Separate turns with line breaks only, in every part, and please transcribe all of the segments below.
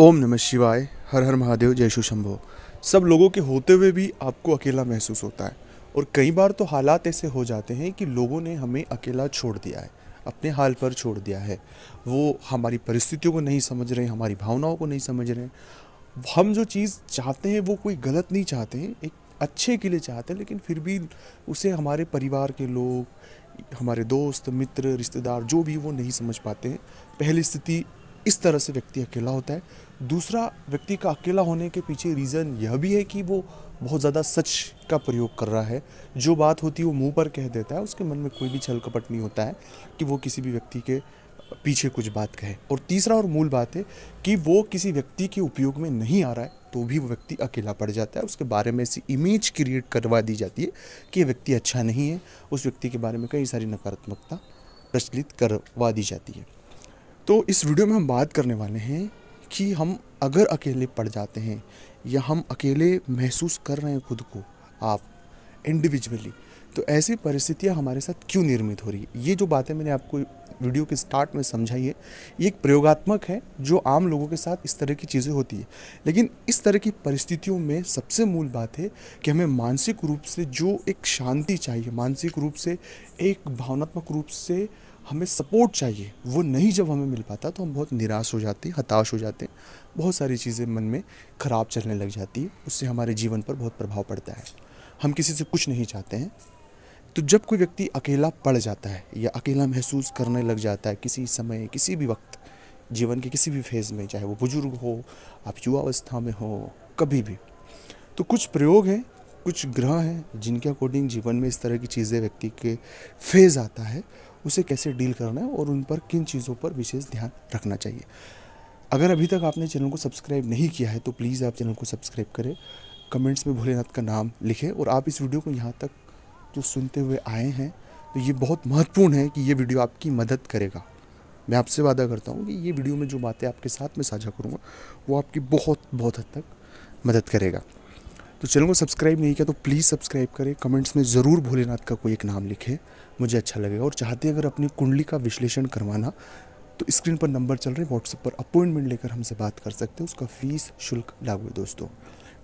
ओम नमः शिवाय हर हर महादेव जय शु शंभो सब लोगों के होते हुए भी आपको अकेला महसूस होता है और कई बार तो हालात ऐसे हो जाते हैं कि लोगों ने हमें अकेला छोड़ दिया है अपने हाल पर छोड़ दिया है वो हमारी परिस्थितियों को नहीं समझ रहे हमारी भावनाओं को नहीं समझ रहे हम जो चीज़ चाहते हैं वो कोई गलत नहीं चाहते हैं एक अच्छे के लिए चाहते हैं लेकिन फिर भी उसे हमारे परिवार के लोग हमारे दोस्त मित्र रिश्तेदार जो भी वो नहीं समझ पाते हैं पहली स्थिति इस तरह से व्यक्ति अकेला होता है दूसरा व्यक्ति का अकेला होने के पीछे रीज़न यह भी है कि वो बहुत ज़्यादा सच का प्रयोग कर रहा है जो बात होती है वो मुंह पर कह देता है उसके मन में कोई भी छल कपट नहीं होता है कि वो किसी भी व्यक्ति के पीछे कुछ बात कहे और तीसरा और मूल बात है कि वो किसी व्यक्ति के उपयोग में नहीं आ रहा है तो भी वो व्यक्ति अकेला पड़ जाता है उसके बारे में ऐसी इमेज क्रिएट करवा दी जाती है कि ये व्यक्ति अच्छा नहीं है उस व्यक्ति के बारे में कई सारी नकारात्मकता प्रचलित करवा दी जाती है तो इस वीडियो में हम बात करने वाले हैं कि हम अगर अकेले पड़ जाते हैं या हम अकेले महसूस कर रहे हैं खुद को आप इंडिविजुअली तो ऐसी परिस्थितियाँ हमारे साथ क्यों निर्मित हो रही है ये जो बातें मैंने आपको वीडियो के स्टार्ट में समझाई है ये एक प्रयोगात्मक है जो आम लोगों के साथ इस तरह की चीज़ें होती है लेकिन इस तरह की परिस्थितियों में सबसे मूल बात है कि हमें मानसिक रूप से जो एक शांति चाहिए मानसिक रूप से एक भावनात्मक रूप से हमें सपोर्ट चाहिए वो नहीं जब हमें मिल पाता तो हम बहुत निराश हो जाते हताश हो जाते हैं बहुत सारी चीज़ें मन में ख़राब चलने लग जाती है उससे हमारे जीवन पर बहुत प्रभाव पड़ता है हम किसी से कुछ नहीं चाहते हैं तो जब कोई व्यक्ति अकेला पड़ जाता है या अकेला महसूस करने लग जाता है किसी समय किसी भी वक्त जीवन के किसी भी फेज़ में चाहे वो बुज़ुर्ग हो आप युवावस्था में हो कभी भी तो कुछ प्रयोग हैं कुछ ग्रह हैं जिनके अकॉर्डिंग जीवन में इस तरह की चीज़ें व्यक्ति के फेज़ आता है उसे कैसे डील करना है और उन पर किन चीज़ों पर विशेष ध्यान रखना चाहिए अगर अभी तक आपने चैनल को सब्सक्राइब नहीं किया है तो प्लीज़ आप चैनल को सब्सक्राइब करें कमेंट्स में भोलेनाथ का नाम लिखें और आप इस वीडियो को यहाँ तक जो सुनते हुए आए हैं तो ये बहुत महत्वपूर्ण है कि ये वीडियो आपकी मदद करेगा मैं आपसे वादा करता हूँ कि ये वीडियो में जो बातें आपके साथ में साझा करूँगा वो आपकी बहुत बहुत हद तक मदद करेगा तो चैनल को सब्सक्राइब नहीं किया तो प्लीज़ सब्सक्राइब करें कमेंट्स में ज़रूर भोलेनाथ का कोई एक नाम लिखें मुझे अच्छा लगेगा और चाहते हैं अगर अपनी कुंडली का विश्लेषण करवाना तो स्क्रीन पर नंबर चल रहे हैं व्हाट्सएप पर अपॉइंटमेंट लेकर हमसे बात कर सकते हैं उसका फीस शुल्क लागू है दोस्तों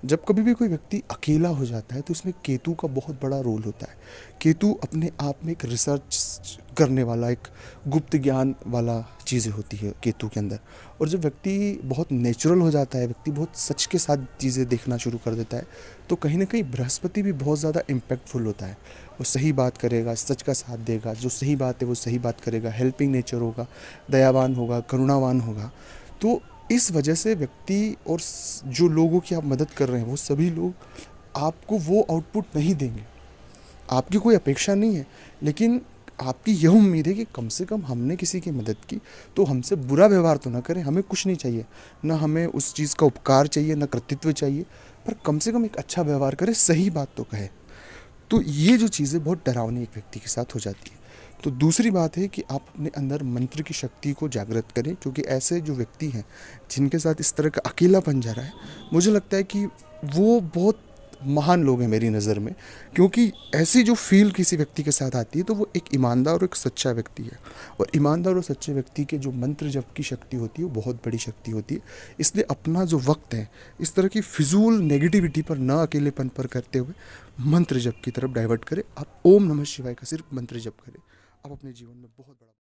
जब कभी भी कोई व्यक्ति अकेला हो जाता है तो इसमें केतु का बहुत बड़ा रोल होता है केतु अपने आप में एक रिसर्च प्रकाशित करने वाला एक गुप्त ज्ञान वाला चीज़ें होती है केतु के अंदर और जब व्यक्ति बहुत नेचुरल हो जाता है व्यक्ति बहुत सच के साथ चीज़ें देखना शुरू कर देता है तो कहीं ना कहीं बृहस्पति भी बहुत ज़्यादा इम्पैक्टफुल होता है वो सही बात करेगा सच का साथ देगा जो सही बात है वो सही बात करेगा हेल्पिंग नेचर होगा दयावान होगा करुणावान होगा तो इस वजह से व्यक्ति और जो लोगों की आप मदद कर रहे हैं वो सभी लोग आपको वो आउटपुट नहीं देंगे आपकी कोई अपेक्षा नहीं है लेकिन आपकी यह उम्मीद है कि कम से कम हमने किसी की मदद की तो हमसे बुरा व्यवहार तो ना करें हमें कुछ नहीं चाहिए ना हमें उस चीज़ का उपकार चाहिए ना कृतित्व चाहिए पर कम से कम एक अच्छा व्यवहार करे सही बात तो कहे तो ये जो चीज़ें बहुत डरावनी एक व्यक्ति के साथ हो जाती है तो दूसरी बात है कि आप अपने अंदर मंत्र की शक्ति को जागृत करें क्योंकि ऐसे जो व्यक्ति हैं जिनके साथ इस तरह का अकेला बन जा रहा है मुझे लगता है कि वो बहुत महान लोग हैं मेरी नज़र में क्योंकि ऐसी जो फील किसी व्यक्ति के साथ आती है तो वो एक ईमानदार और एक सच्चा व्यक्ति है और ईमानदार और सच्चे व्यक्ति के जो मंत्र जब की शक्ति होती है वो बहुत बड़ी शक्ति होती है इसलिए अपना जो वक्त है इस तरह की फिजूल नेगेटिविटी पर ना अकेलेपन पर करते हुए मंत्र जप की तरफ डाइवर्ट करें आप ओम नमः शिवाय का सिर्फ मंत्र जप करें आप अपने जीवन में बहुत बड़ा